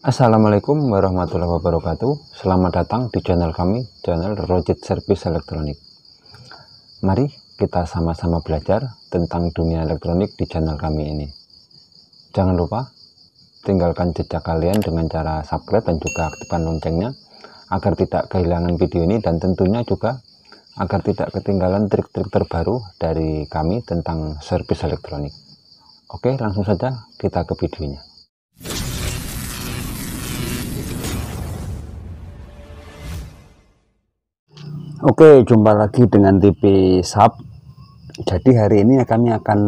Assalamualaikum warahmatullahi wabarakatuh Selamat datang di channel kami channel Rojet Service Elektronik Mari kita sama-sama belajar tentang dunia elektronik di channel kami ini Jangan lupa tinggalkan jejak kalian dengan cara subscribe dan juga aktifkan loncengnya agar tidak kehilangan video ini dan tentunya juga agar tidak ketinggalan trik-trik terbaru dari kami tentang servis elektronik Oke langsung saja kita ke videonya Oke, jumpa lagi dengan TV Sub. Jadi hari ini kami akan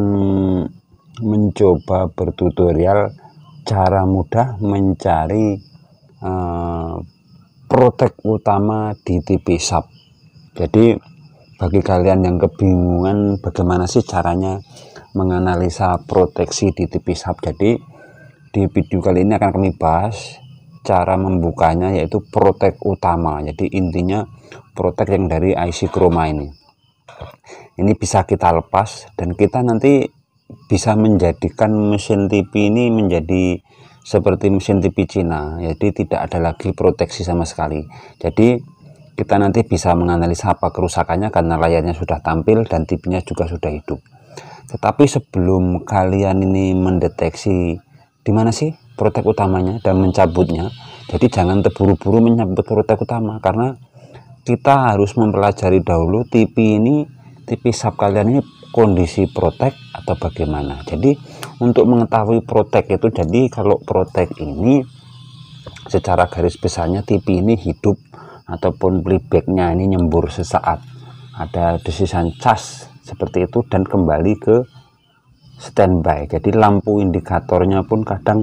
mencoba bertutorial cara mudah mencari uh, protek utama di TV Sub. Jadi bagi kalian yang kebingungan bagaimana sih caranya menganalisa proteksi di TV Sub. Jadi di video kali ini akan kami bahas cara membukanya yaitu protek utama jadi intinya protek yang dari IC chroma ini ini bisa kita lepas dan kita nanti bisa menjadikan mesin TV ini menjadi seperti mesin TV Cina jadi tidak ada lagi proteksi sama sekali jadi kita nanti bisa menganalisa apa kerusakannya karena layarnya sudah tampil dan tipnya juga sudah hidup tetapi sebelum kalian ini mendeteksi di mana sih protek utamanya dan mencabutnya jadi jangan terburu-buru menyambut protek utama karena kita harus mempelajari dahulu TV ini TV sub kalian ini kondisi protek atau bagaimana jadi untuk mengetahui protek itu jadi kalau protek ini secara garis besarnya TV ini hidup ataupun playbacknya ini nyembur sesaat ada desisan cas seperti itu dan kembali ke standby jadi lampu indikatornya pun kadang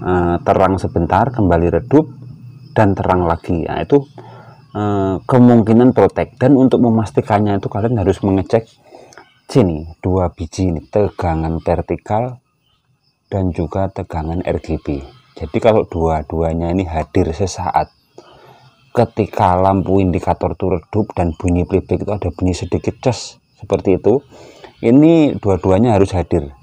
Eh, terang sebentar kembali redup dan terang lagi nah, itu eh, kemungkinan protek dan untuk memastikannya itu kalian harus mengecek sini dua biji ini tegangan vertikal dan juga tegangan RGB jadi kalau dua-duanya ini hadir sesaat ketika lampu indikator itu redup dan bunyi playback itu ada bunyi sedikit ces seperti itu ini dua-duanya harus hadir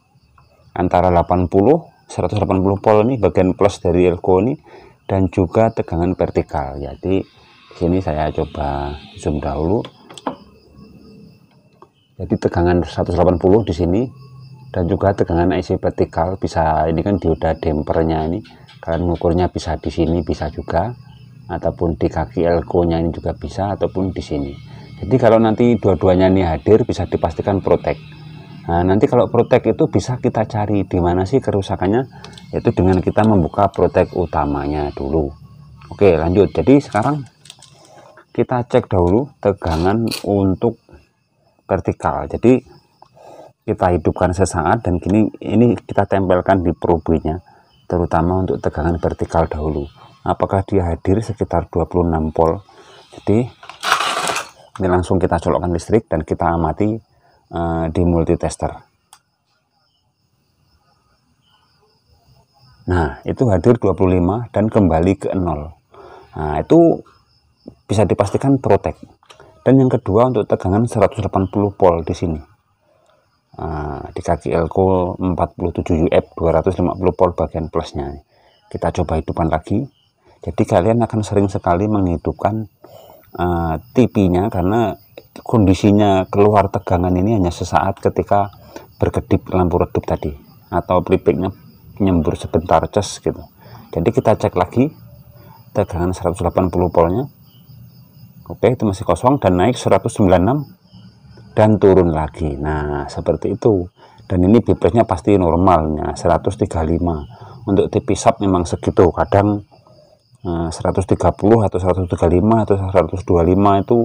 antara 80 180 volt ini bagian plus dari elko ini dan juga tegangan vertikal jadi sini saya coba zoom dahulu jadi tegangan 180 di sini dan juga tegangan IC vertikal bisa ini kan dioda dampernya ini kalian mengukurnya bisa di sini bisa juga ataupun di kaki elko nya ini juga bisa ataupun di sini jadi kalau nanti dua-duanya ini hadir bisa dipastikan protek Nah, nanti kalau protek itu bisa kita cari di mana sih kerusakannya, yaitu dengan kita membuka protek utamanya dulu. Oke, lanjut. Jadi sekarang kita cek dahulu tegangan untuk vertikal. Jadi kita hidupkan sesaat dan kini ini kita tempelkan di probenya terutama untuk tegangan vertikal dahulu. Apakah dia hadir sekitar 26 volt. Jadi ini langsung kita colokkan listrik dan kita amati Eh, di multitester. Nah, itu hadir 25 dan kembali ke 0. Nah, itu bisa dipastikan protect. Dan yang kedua untuk tegangan 180 volt di sini. Ah, di kaki elko 47 UF 250 volt bagian plusnya. Kita coba hidupkan lagi. Jadi kalian akan sering sekali menghidupkan uh, eh, TV-nya karena kondisinya keluar tegangan ini hanya sesaat ketika berkedip lampu redup tadi atau pelipiknya nyembur sebentar ces gitu jadi kita cek lagi tegangan 180 voltnya oke itu masih kosong dan naik 196 dan turun lagi nah seperti itu dan ini bebasnya pasti normalnya 135 untuk tipe sub memang segitu kadang 130 eh, atau 135 atau 125 itu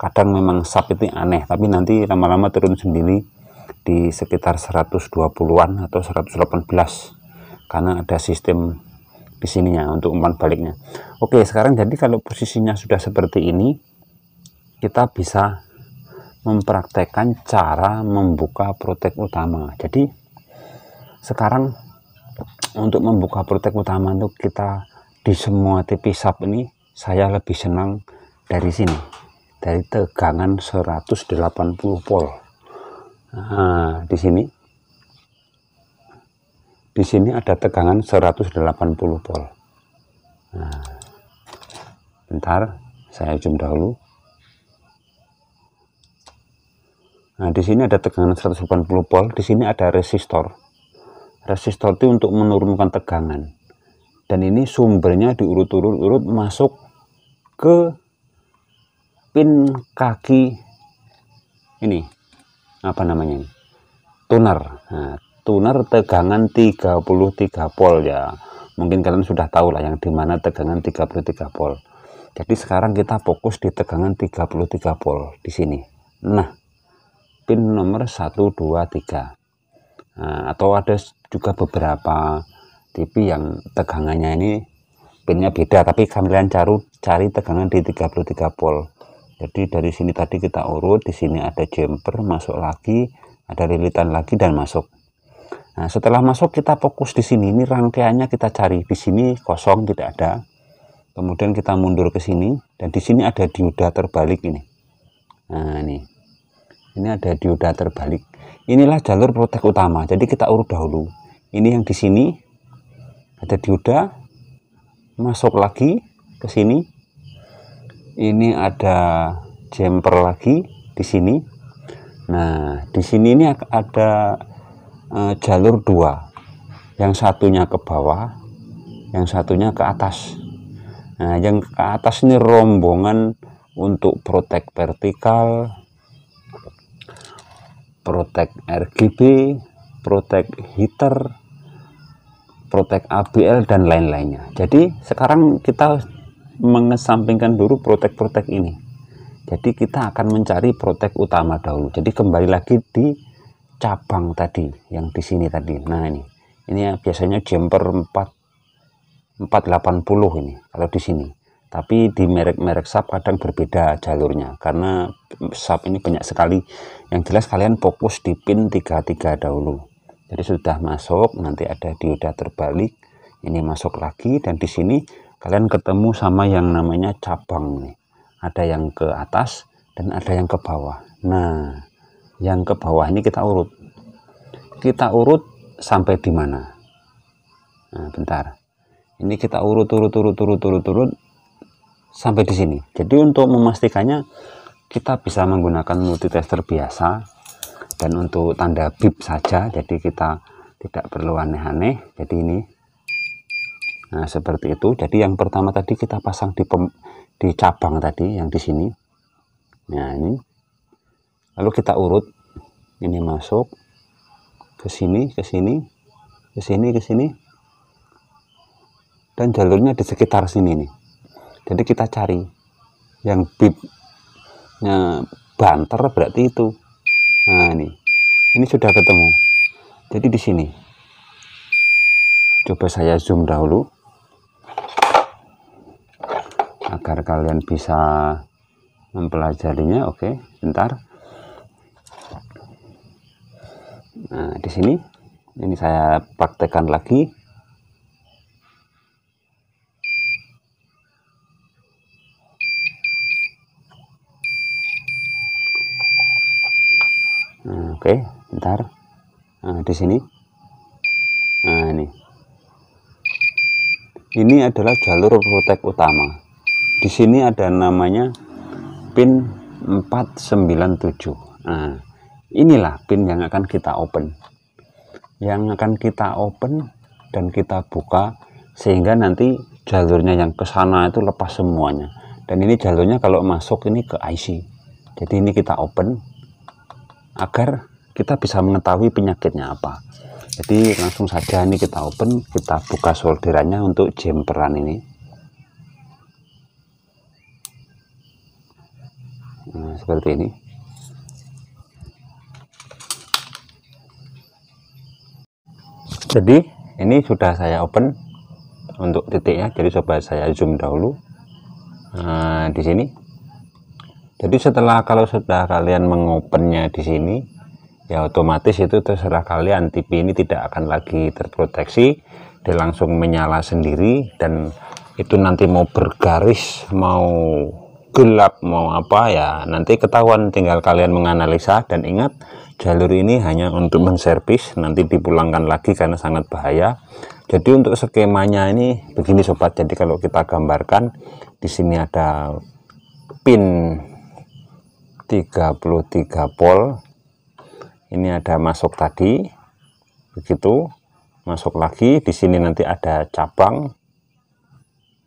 kadang memang sap itu aneh tapi nanti lama-lama turun sendiri di sekitar 120-an atau 118 karena ada sistem di sininya untuk umpan baliknya oke sekarang jadi kalau posisinya sudah seperti ini kita bisa mempraktekkan cara membuka protek utama jadi sekarang untuk membuka protek utama itu kita di semua tipis sub ini saya lebih senang dari sini dari tegangan 180 volt. Nah, di sini di sini ada tegangan 180 volt. Nah, bentar, saya zoom dahulu. Nah, di sini ada tegangan 180 volt, di sini ada resistor. Resistor itu untuk menurunkan tegangan. Dan ini sumbernya diurut-urut masuk ke pin kaki ini apa namanya ini tuner nah, tuner tegangan 33 volt ya mungkin kalian sudah tahu lah yang dimana tegangan 33 volt jadi sekarang kita fokus di tegangan 33 volt di sini nah pin nomor 123 nah, atau ada juga beberapa TV yang tegangannya ini pinnya beda tapi kalian cari cari tegangan di 33 volt jadi dari sini tadi kita urut di sini ada jumper masuk lagi ada lilitan lagi dan masuk Nah, setelah masuk kita fokus di sini. Ini rangkaiannya kita cari. Di sini kosong tidak ada. Kemudian kita mundur ke sini dan di sini ada dioda terbalik ini. Nah, ini. Ini ada dioda terbalik. Inilah jalur protek utama. Jadi kita urut dahulu. Ini yang di sini ada dioda masuk lagi ke sini ini ada jumper lagi di sini nah di sini ini ada uh, jalur dua yang satunya ke bawah yang satunya ke atas nah yang ke atas ini rombongan untuk protek vertikal protek RGB protek heater protek ABL dan lain-lainnya jadi sekarang kita mengesampingkan dulu protek-protek ini jadi kita akan mencari protek utama dahulu jadi kembali lagi di cabang tadi yang di sini tadi nah ini ini biasanya jumper 4 480 ini kalau di sini tapi di merek-merek sub kadang berbeda jalurnya karena sub ini banyak sekali yang jelas kalian fokus di pin 33 dahulu jadi sudah masuk nanti ada dioda terbalik ini masuk lagi dan di sini kalian ketemu sama yang namanya cabang nih ada yang ke atas dan ada yang ke bawah nah yang ke bawah ini kita urut kita urut sampai di mana nah, bentar ini kita urut urut urut urut urut urut sampai di sini jadi untuk memastikannya kita bisa menggunakan multitester biasa dan untuk tanda bip saja jadi kita tidak perlu aneh-aneh jadi ini Nah, seperti itu. Jadi yang pertama tadi kita pasang di pem, di cabang tadi yang di sini. Nah, ini. Lalu kita urut. Ini masuk ke sini, ke sini, ke sini, ke sini. Dan jalurnya di sekitar sini nih. Jadi kita cari yang nah, banter berarti itu. Nah, ini. Ini sudah ketemu. Jadi di sini. Coba saya zoom dahulu agar kalian bisa mempelajarinya oke bentar nah di sini ini saya praktekkan lagi nah, oke bentar nah, di sini nah ini ini adalah jalur protek utama di sini ada namanya pin 497 nah, inilah pin yang akan kita open yang akan kita open dan kita buka sehingga nanti jalurnya yang ke sana itu lepas semuanya dan ini jalurnya kalau masuk ini ke IC jadi ini kita open agar kita bisa mengetahui penyakitnya apa jadi langsung saja ini kita open kita buka solderannya untuk jemperan ini nah, seperti ini jadi ini sudah saya open untuk titiknya jadi coba saya zoom dahulu nah, di sini jadi setelah kalau sudah kalian mengopennya di sini ya otomatis itu terserah kalian TV ini tidak akan lagi terproteksi dia langsung menyala sendiri dan itu nanti mau bergaris mau gelap mau apa ya nanti ketahuan tinggal kalian menganalisa dan ingat jalur ini hanya untuk menservis nanti dipulangkan lagi karena sangat bahaya jadi untuk skemanya ini begini sobat jadi kalau kita gambarkan di sini ada pin 33 pol ini ada masuk tadi begitu masuk lagi di sini nanti ada cabang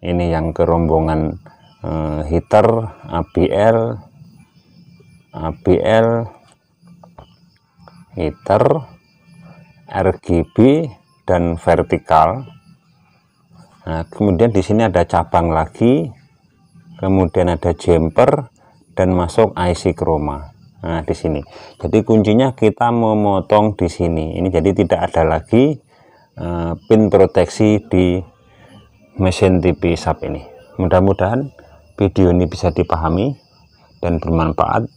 ini yang kerombongan uh, heater ABL ABL heater RGB dan vertikal nah, kemudian di sini ada cabang lagi kemudian ada jumper dan masuk IC chroma nah di sini jadi kuncinya kita memotong di sini ini jadi tidak ada lagi uh, pin proteksi di mesin TV sub ini mudah-mudahan video ini bisa dipahami dan bermanfaat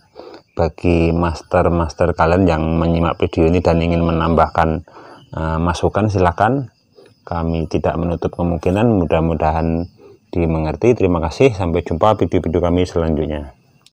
bagi master-master kalian yang menyimak video ini dan ingin menambahkan uh, masukan silakan kami tidak menutup kemungkinan mudah-mudahan dimengerti terima kasih sampai jumpa video-video kami selanjutnya